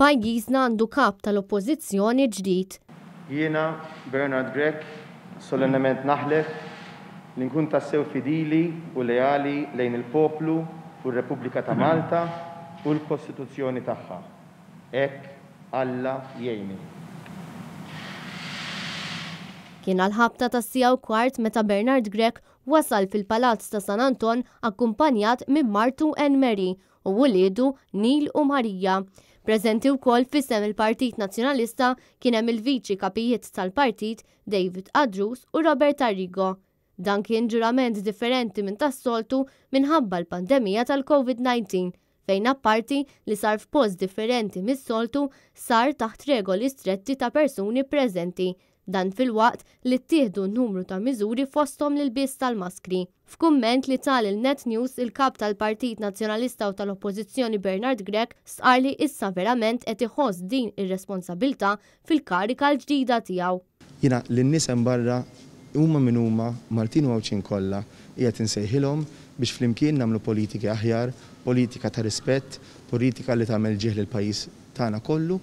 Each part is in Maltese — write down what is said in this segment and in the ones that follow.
pajgizna għandu kap tal-oppożizzjoni ġdid. Jiena Bernard Grek solennement naħlef li nkun tassew fidili u leali lejn il-poplu u r-Repubblika ta' Malta u l-Kostituzzjoni tagħha. Ek Alla jgħinni. Kien għal-ħabta ta' sija u kwart meta Bernard Grek wasal fil-Palazz ta' San Anton akkumpanjat minn Martu Enmeri u wulidu Nil u Marija. Prezenti wkoll fissem il-Partit Nazzjonalista kien hemm il-viċi kapijiet tal-partit David Adrus u Robert Arrigo. Dan kien ġurament differenti minn tas-soltu minħabba l-pandemija tal-COVID-19 fejn apparti li sar f'post differenti mis-soltu sar taħt regoli stretti ta' persuni preżenti dan fil-waqt li ttieħdu numru ta' miżuri fostom l biss tal-maskri. F'kumment li tal il-Net News il-kap tal-Partit Nazzjonalista u tal-Oppożizzjoni Bernard Grek sqar li issa verament qed iħoss din ir-responsabilta fil-karika l-ġdida tiegħu. Jina lin-nies barra huma minn huma Martin Wawċin kollha qiegħed insejħilhom biex flimkien namlu politika aħjar, politika ta' rispett, politika li tagħmel ġieħ lil pajjiż tagħna kollu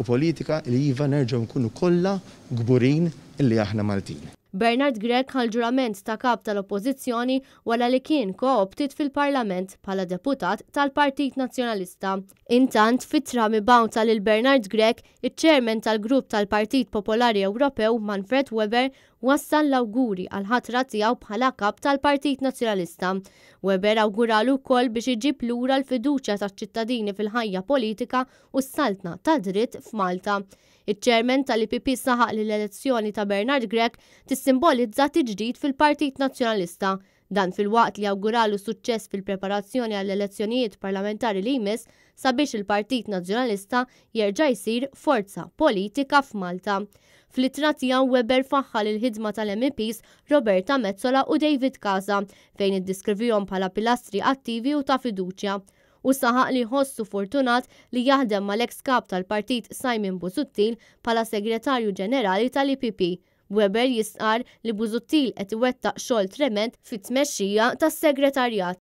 u politika li jiva nerġaw nkunu kollha gburin illi aħna Maltin. Bernard Gregg għal ġurament ta' kap tal-oppozizjoni wara li kien kooptit fil-parlament pala deputat tal-Partit Nazjonalista. Intant, fit-trami bawta lil Bernard Gregg, il ċermen tal-grupp tal-Partit Popolari Ewropew Manfred Weber wassal l-awguri għal ħatra tiegħu bħala kap tal-Partit Nazzjonalista. Weber awguralu kol biex iġib lura l-fiduċja ta' ċittadini fil-ħajja politika u s-saltna ta' dritt f'Malta. il ċermen tal-IPP saħaq l-elezzjoni ta' Bernard Gregg is-simbolizzat ġdid fil-Partit Nazzjonalista dan fil-waqt li awguralu suċċess fil-preparazzjoni għall elezzjonijiet parlamentari li jmiss sabiex il-Partit Nazzjonalista jerġa' jsir forza politika f'Malta. Fl-ittra tiegħu Weber faħħal il-ħidma tal mps Roberta Mezzola u David Kaza fejn id iddiskrivihom bħala pilastri attivi u ta' fiduċja u saħaq li ħossu fortunat li jaħdem mal ex kap tal-partit Simon Busuttil pala segretarju ġenerali tal-IPP Weber jisqar li Busuttil qed iwettaq xogħol trement fit-tmexxija tas-segretarjat